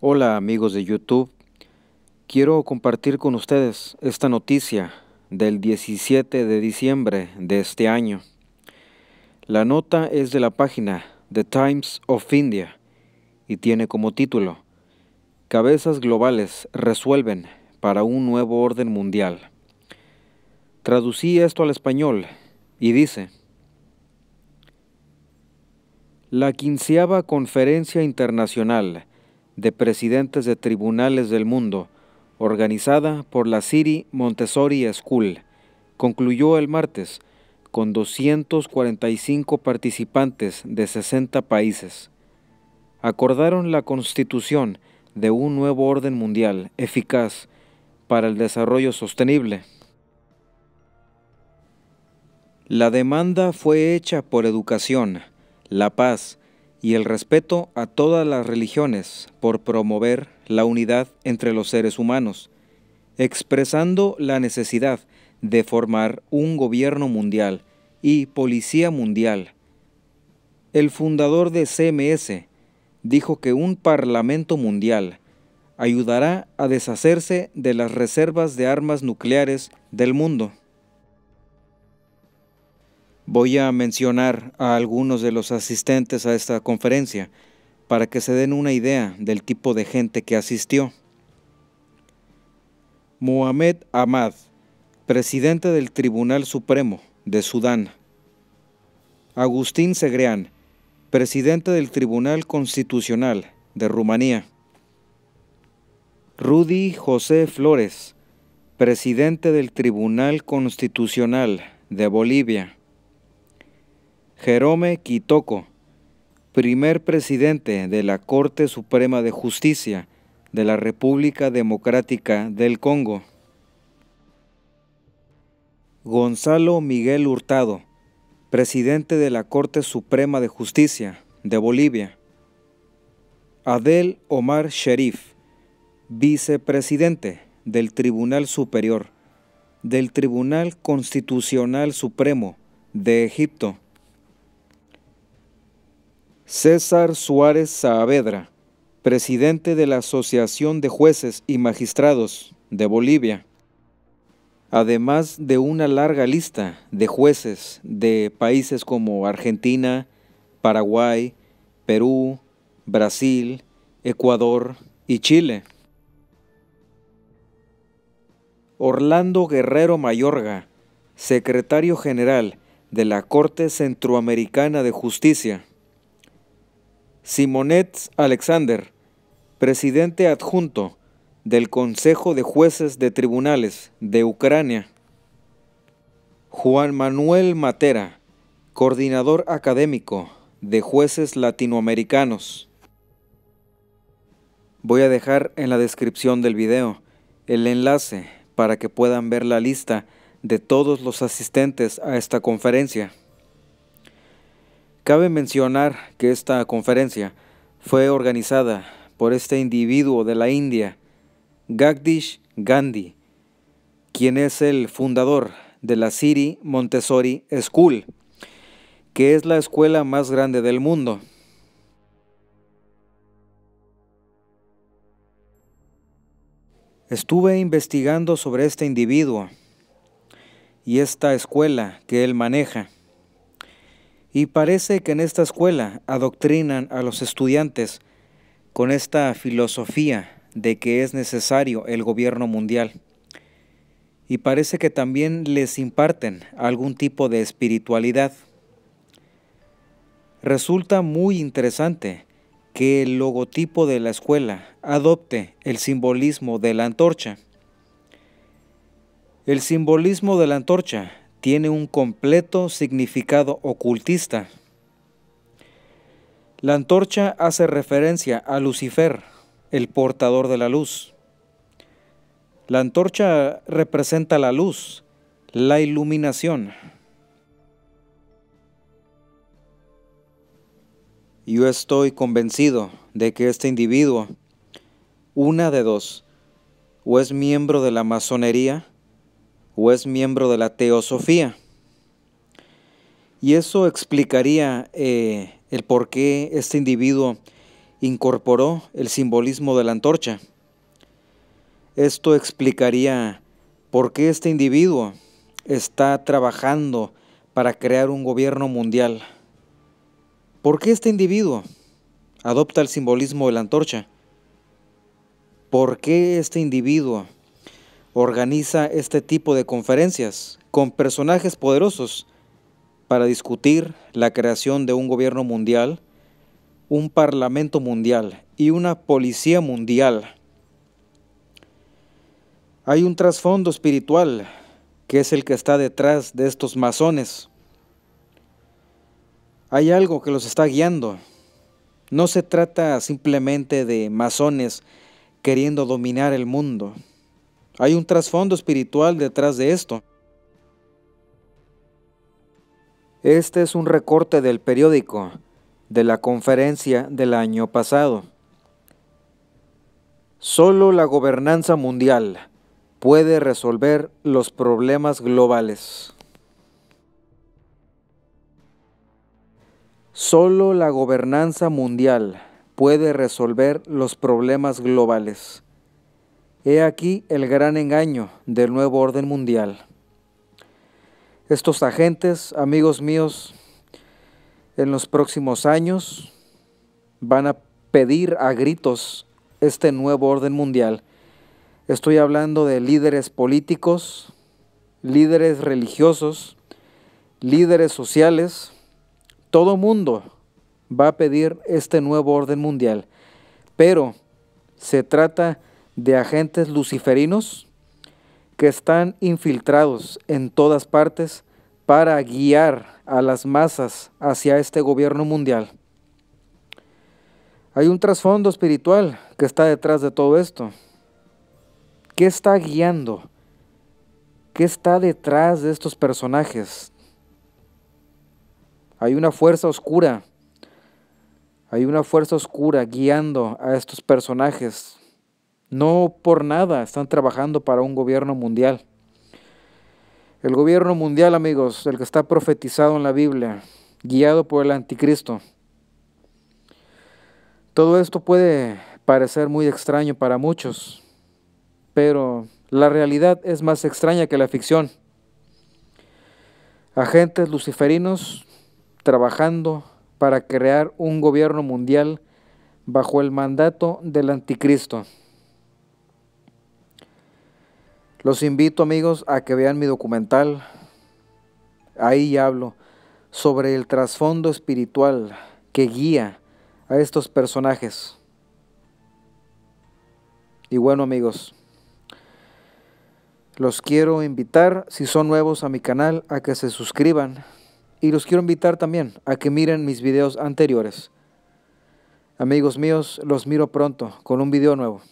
Hola amigos de YouTube, quiero compartir con ustedes esta noticia del 17 de diciembre de este año. La nota es de la página The Times of India y tiene como título Cabezas globales resuelven para un nuevo orden mundial. Traducí esto al español y dice, la quinceava conferencia internacional de presidentes de tribunales del mundo, organizada por la Siri Montessori School, concluyó el martes con 245 participantes de 60 países. Acordaron la constitución de un nuevo orden mundial eficaz para el desarrollo sostenible. La demanda fue hecha por educación, la paz, y el respeto a todas las religiones por promover la unidad entre los seres humanos, expresando la necesidad de formar un gobierno mundial y policía mundial. El fundador de CMS dijo que un parlamento mundial ayudará a deshacerse de las reservas de armas nucleares del mundo. Voy a mencionar a algunos de los asistentes a esta conferencia para que se den una idea del tipo de gente que asistió. Mohamed Ahmad, presidente del Tribunal Supremo de Sudán. Agustín Segreán, presidente del Tribunal Constitucional de Rumanía. Rudy José Flores, presidente del Tribunal Constitucional de Bolivia. Jerome Kitoko, primer presidente de la Corte Suprema de Justicia de la República Democrática del Congo. Gonzalo Miguel Hurtado, presidente de la Corte Suprema de Justicia de Bolivia. Adel Omar Sherif, vicepresidente del Tribunal Superior, del Tribunal Constitucional Supremo de Egipto. César Suárez Saavedra, presidente de la Asociación de Jueces y Magistrados de Bolivia, además de una larga lista de jueces de países como Argentina, Paraguay, Perú, Brasil, Ecuador y Chile. Orlando Guerrero Mayorga, secretario general de la Corte Centroamericana de Justicia. Simonets Alexander, presidente adjunto del Consejo de Jueces de Tribunales de Ucrania. Juan Manuel Matera, coordinador académico de jueces latinoamericanos. Voy a dejar en la descripción del video el enlace para que puedan ver la lista de todos los asistentes a esta conferencia. Cabe mencionar que esta conferencia fue organizada por este individuo de la India, Gagdish Gandhi, quien es el fundador de la Siri Montessori School, que es la escuela más grande del mundo. Estuve investigando sobre este individuo y esta escuela que él maneja. Y parece que en esta escuela adoctrinan a los estudiantes con esta filosofía de que es necesario el gobierno mundial. Y parece que también les imparten algún tipo de espiritualidad. Resulta muy interesante que el logotipo de la escuela adopte el simbolismo de la antorcha. El simbolismo de la antorcha tiene un completo significado ocultista. La antorcha hace referencia a Lucifer, el portador de la luz. La antorcha representa la luz, la iluminación. Yo estoy convencido de que este individuo, una de dos, o es miembro de la masonería, o es miembro de la teosofía. Y eso explicaría eh, el por qué este individuo incorporó el simbolismo de la antorcha. Esto explicaría por qué este individuo está trabajando para crear un gobierno mundial. ¿Por qué este individuo adopta el simbolismo de la antorcha? ¿Por qué este individuo organiza este tipo de conferencias con personajes poderosos para discutir la creación de un gobierno mundial, un parlamento mundial y una policía mundial. Hay un trasfondo espiritual que es el que está detrás de estos masones. Hay algo que los está guiando. No se trata simplemente de masones queriendo dominar el mundo. Hay un trasfondo espiritual detrás de esto. Este es un recorte del periódico de la conferencia del año pasado. Solo la gobernanza mundial puede resolver los problemas globales. Solo la gobernanza mundial puede resolver los problemas globales. He aquí el gran engaño del nuevo orden mundial. Estos agentes, amigos míos, en los próximos años van a pedir a gritos este nuevo orden mundial. Estoy hablando de líderes políticos, líderes religiosos, líderes sociales. Todo mundo va a pedir este nuevo orden mundial. Pero se trata de de agentes luciferinos que están infiltrados en todas partes para guiar a las masas hacia este gobierno mundial. Hay un trasfondo espiritual que está detrás de todo esto. ¿Qué está guiando? ¿Qué está detrás de estos personajes? Hay una fuerza oscura. Hay una fuerza oscura guiando a estos personajes no por nada están trabajando para un gobierno mundial. El gobierno mundial, amigos, el que está profetizado en la Biblia, guiado por el anticristo. Todo esto puede parecer muy extraño para muchos, pero la realidad es más extraña que la ficción. Agentes luciferinos trabajando para crear un gobierno mundial bajo el mandato del anticristo. Los invito amigos a que vean mi documental. Ahí hablo sobre el trasfondo espiritual que guía a estos personajes. Y bueno amigos, los quiero invitar, si son nuevos a mi canal, a que se suscriban. Y los quiero invitar también a que miren mis videos anteriores. Amigos míos, los miro pronto con un video nuevo.